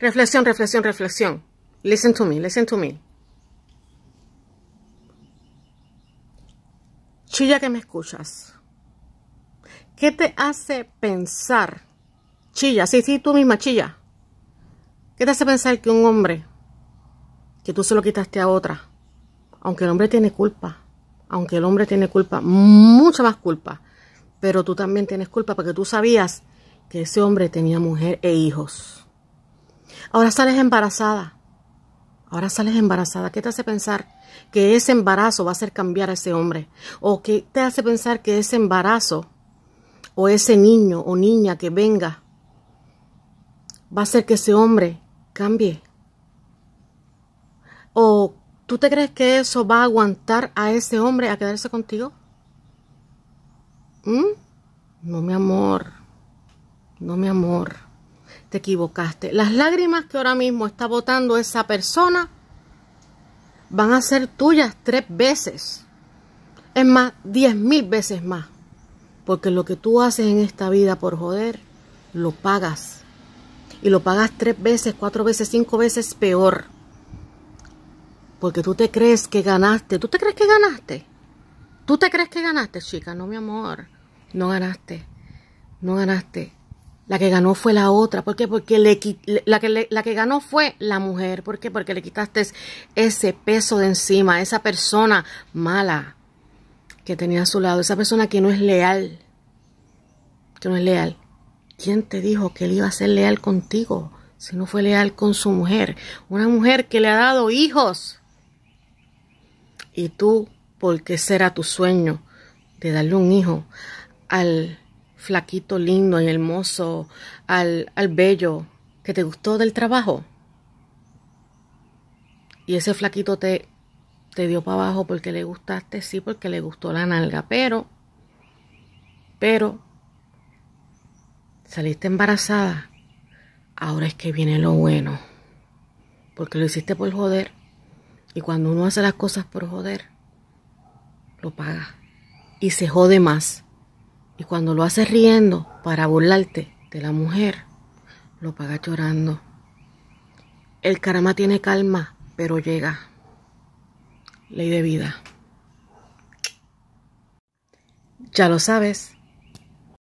Reflexión, reflexión, reflexión. Listen to me, listen to me. Chilla que me escuchas. ¿Qué te hace pensar? Chilla, sí, sí, tú misma, chilla. ¿Qué te hace pensar que un hombre, que tú se lo quitaste a otra, aunque el hombre tiene culpa, aunque el hombre tiene culpa, mucha más culpa, pero tú también tienes culpa porque tú sabías que ese hombre tenía mujer e hijos. Ahora sales embarazada. Ahora sales embarazada. ¿Qué te hace pensar que ese embarazo va a hacer cambiar a ese hombre? ¿O qué te hace pensar que ese embarazo o ese niño o niña que venga va a hacer que ese hombre cambie? ¿O tú te crees que eso va a aguantar a ese hombre a quedarse contigo? ¿Mm? No, mi amor. No, mi amor te equivocaste. Las lágrimas que ahora mismo está botando esa persona van a ser tuyas tres veces. Es más, diez mil veces más. Porque lo que tú haces en esta vida por joder, lo pagas. Y lo pagas tres veces, cuatro veces, cinco veces peor. Porque tú te crees que ganaste. ¿Tú te crees que ganaste? ¿Tú te crees que ganaste, chica? No, mi amor. No ganaste. No ganaste. La que ganó fue la otra. ¿Por qué? Porque le, la, que la que ganó fue la mujer. ¿Por qué? Porque le quitaste ese peso de encima, esa persona mala que tenía a su lado, esa persona que no es leal. Que no es leal. ¿Quién te dijo que él iba a ser leal contigo si no fue leal con su mujer? Una mujer que le ha dado hijos. Y tú, por qué será tu sueño de darle un hijo al flaquito, lindo y hermoso, al, al bello que te gustó del trabajo. Y ese flaquito te, te dio para abajo porque le gustaste, sí, porque le gustó la nalga, pero, pero, saliste embarazada. Ahora es que viene lo bueno. Porque lo hiciste por joder. Y cuando uno hace las cosas por joder, lo paga. Y se jode más. Y cuando lo haces riendo para burlarte de la mujer, lo paga llorando. El karma tiene calma, pero llega. Ley de vida. Ya lo sabes.